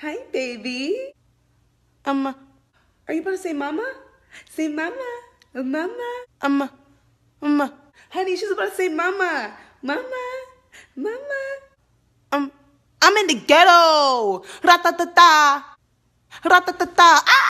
Hi, baby. Um, are you about to say mama? Say mama, oh, mama. Um, um, honey, she's about to say mama, mama, mama. Um, I'm in the ghetto. Ratatata. Ratatata. Ah!